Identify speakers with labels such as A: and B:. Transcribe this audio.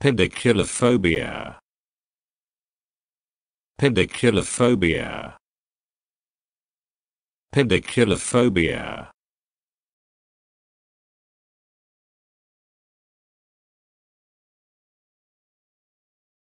A: Pediculophobia. Pediculophobia. Pediculophobia.